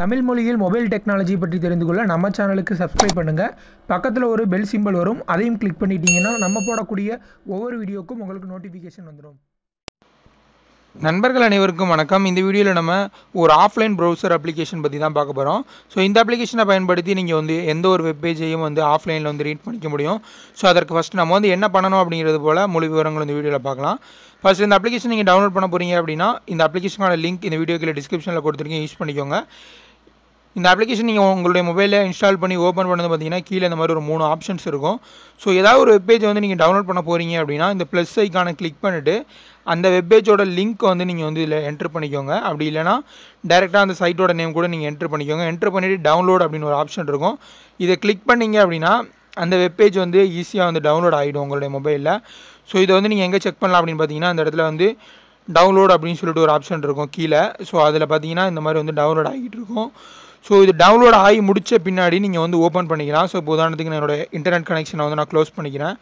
தமிழ் மொழியில் mobile technology பற்றி தெரிந்து கொள்ள நம்ம சேனலுக்கு சப்ஸ்கிரைப் பண்ணுங்கள் பக்கத்தில் ஒரு பெல் சிம்பிள் வரும் அதையும் கிளிக் பண்ணிட்டீங்கன்னா நம்ம போடக்கூடிய ஒவ்வொரு வீடியோக்கும் உங்களுக்கு நோட்டிஃபிகேஷன் வந்துடும் நண்பர்கள் அனைவருக்கும் வணக்கம் இந்த வீடியோவில் நம்ம ஒரு ஆஃப்லைன் ப்ரௌசர் அப்ளிகேஷன் பற்றி தான் பார்க்க போகிறோம் ஸோ இந்த அப்ளிகேஷனை பயன்படுத்தி நீங்கள் வந்து எந்த ஒரு வெப்பேஜையும் வந்து ஆஃப்லைனில் வந்து ரீட் பண்ணிக்க முடியும் ஸோ அதற்கு ஃபஸ்ட் நம்ம வந்து என்ன பண்ணணும் அப்படிங்கிறது போல் மொழி விவரங்கள் இந்த வீடியோவில் பார்க்கலாம் ஃபஸ்ட் இந்த அப்ளிகேஷன் நீங்கள் டவுன்லோட் பண்ண போகிறீங்க அப்படின்னா இந்த அப்ளிகேஷனோட லிங்க் இந்த வீடியோக்கில் டிஸ்கிரிப்ஷனில் கொடுத்துருக்கீங்க யூஸ் பண்ணிக்கோங்க இந்த அப்ளிகேஷன் நீங்கள் உங்களுடைய மொபைலில் இன்ஸ்டால் பண்ணி ஓப்பன் பண்ணது பார்த்தீங்கன்னா கீழே இந்த மாதிரி ஒரு மூணு ஆப்ஷன்ஸ் இருக்கும் ஸோ ஏதாவது ஒரு வெப்பேஜ் வந்து நீங்கள் டவுன்லோட் பண்ண போகிறீங்க அப்படின்னா இந்த ப்ளஸ் ஐக்கானை கிளிக் பண்ணிவிட்டு அந்த வெப்பேஜோட லிங்க் வந்து நீங்கள் வந்து இதில் என்ட்ரு பண்ணிக்கோங்க அப்படி இல்லைனா டேரெக்டாக அந்த சைட்டோட நேம் கூட நீங்கள் என்ட்ரு பண்ணிக்கோங்க என்ட்ரு பண்ணிவிட்டு டவுன்லோட் அப்படின்னு ஒரு ஆப்ஷன் இருக்கும் இதை கிளிக் பண்ணிங்க அப்படின்னா அந்த வெப்பேஜ் வந்து ஈஸியாக வந்து டவுன்லோட் ஆகிடும் உங்களுடைய மொபைலில் ஸோ இதை வந்து நீங்கள் எங்கே செக் பண்ணலாம் அப்படின்னு பார்த்தீங்கன்னா அந்த இடத்துல வந்து டவுன்லோட் அப்படின்னு சொல்லிட்டு ஒரு ஆப்ஷன் இருக்கும் கீழே ஸோ அதில் பார்த்தீங்கன்னா இந்த மாதிரி வந்து டவுன்லோட் ஆகிட்டு இருக்கும் ஸோ இது டவுன்லோட் ஆகி முடித்த பின்னாடி நீங்கள் வந்து ஓப்பன் பண்ணிக்கலாம் ஸோ இப்போ உதாரணத்துக்கு நான் என்னோடய இன்டர்நெட் கனெக்ஷனை வந்து நான் க்ளோஸ் பண்ணிக்கிறேன்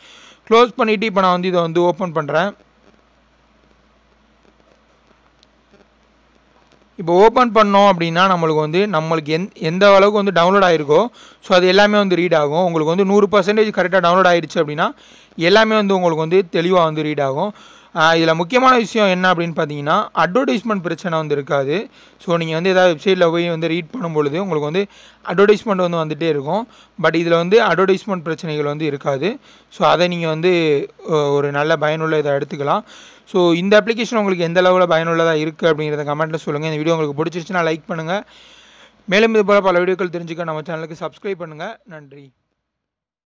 க்ளோஸ் பண்ணிவிட்டு இப்போ நான் வந்து இதை வந்து ஓப்பன் பண்ணுறேன் இப்போ ஓப்பன் பண்ணோம் அப்படின்னா நம்மளுக்கு வந்து நம்மளுக்கு எந் எந்த அளவுக்கு வந்து டவுன்லோட் ஆகிருக்கோ ஸோ அது எல்லாமே வந்து ரீட் ஆகும் உங்களுக்கு வந்து நூறு பர்சன்டேஜ் கரெக்டாக டவுன்லோட் ஆகிடுச்சு அப்படின்னா எல்லாமே வந்து உங்களுக்கு வந்து தெளிவாக வந்து ரீட் ஆகும் இதில் முக்கியமான விஷயம் என்ன அப்படின்னு பார்த்தீங்கன்னா அட்வர்டைஸ்மெண்ட் பிரச்சனை வந்து இருக்காது ஸோ நீங்கள் வந்து எதாவது வெப்சைட்டில் போய் வந்து ரீட் பண்ணும்பொழுது உங்களுக்கு வந்து அட்வர்டைஸ்மெண்ட் வந்து வந்துகிட்டே இருக்கும் பட் இதில் வந்து அட்வர்டைஸ்மெண்ட் பிரச்சனைகள் வந்து இருக்காது ஸோ அதை நீங்கள் வந்து ஒரு நல்ல பயனுள்ள இதை எடுத்துக்கலாம் ஸோ இந்த அப்ளிகேஷன் உங்களுக்கு எந்த அளவில் பயனுள்ளதாக இருக்குது அப்படிங்கிறத கமெண்ட்டில் சொல்லுங்கள் இந்த வீடியோ உங்களுக்கு பிடிச்சிருச்சுன்னா லைக் பண்ணுங்கள் மேலும் இது போல் பல வீடியோக்கள் தெரிஞ்சுக்க நம்ம சேனலுக்கு சப்ஸ்கிரைப் பண்ணுங்கள் நன்றி